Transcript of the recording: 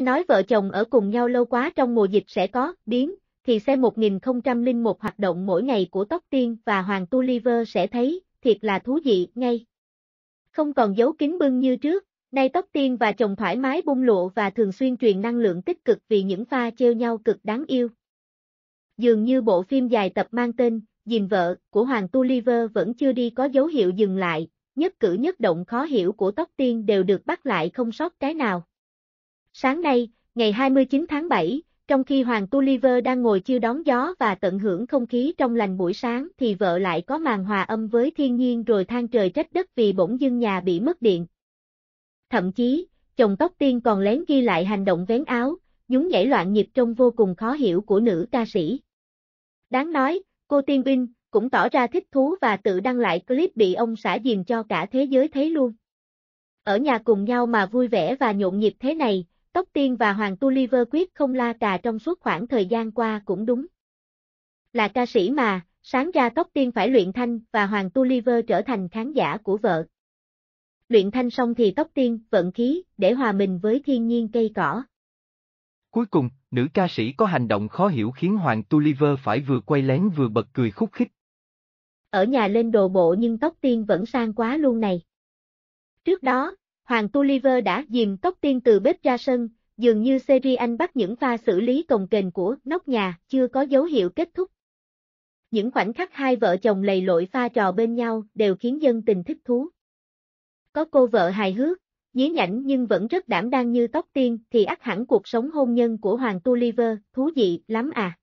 ta nói vợ chồng ở cùng nhau lâu quá trong mùa dịch sẽ có, biến, thì xem 1001 hoạt động mỗi ngày của Tóc Tiên và Hoàng Tu Liver sẽ thấy, thiệt là thú vị, ngay. Không còn giấu kín bưng như trước, nay Tóc Tiên và chồng thoải mái bung lộ và thường xuyên truyền năng lượng tích cực vì những pha trêu nhau cực đáng yêu. Dường như bộ phim dài tập mang tên, Dìn vợ, của Hoàng Tu Liver vẫn chưa đi có dấu hiệu dừng lại, nhất cử nhất động khó hiểu của Tóc Tiên đều được bắt lại không sót cái nào. Sáng nay, ngày 29 tháng 7, trong khi Hoàng Tuliver đang ngồi chưa đón gió và tận hưởng không khí trong lành buổi sáng thì vợ lại có màn hòa âm với thiên nhiên rồi than trời trách đất vì bỗng dưng nhà bị mất điện. Thậm chí, chồng tóc tiên còn lén ghi lại hành động vén áo, nhún nhảy loạn nhịp trông vô cùng khó hiểu của nữ ca sĩ. Đáng nói, cô Tiên Uyên cũng tỏ ra thích thú và tự đăng lại clip bị ông xã dìm cho cả thế giới thấy luôn. Ở nhà cùng nhau mà vui vẻ và nhộn nhịp thế này, Tóc tiên và Hoàng Tu Liver quyết không la cà trong suốt khoảng thời gian qua cũng đúng. Là ca sĩ mà, sáng ra tóc tiên phải luyện thanh và Hoàng Tu Liver trở thành khán giả của vợ. Luyện thanh xong thì tóc tiên, vận khí, để hòa mình với thiên nhiên cây cỏ. Cuối cùng, nữ ca sĩ có hành động khó hiểu khiến Hoàng Tu Liver phải vừa quay lén vừa bật cười khúc khích. Ở nhà lên đồ bộ nhưng tóc tiên vẫn sang quá luôn này. Trước đó, Hoàng Tulliver đã dìm tóc tiên từ bếp ra sân, dường như Serie Anh bắt những pha xử lý cồng kềnh của nóc nhà chưa có dấu hiệu kết thúc. Những khoảnh khắc hai vợ chồng lầy lội pha trò bên nhau đều khiến dân tình thích thú. Có cô vợ hài hước, nhí nhảnh nhưng vẫn rất đảm đang như tóc tiên thì ắt hẳn cuộc sống hôn nhân của Hoàng Tulliver, thú vị lắm à.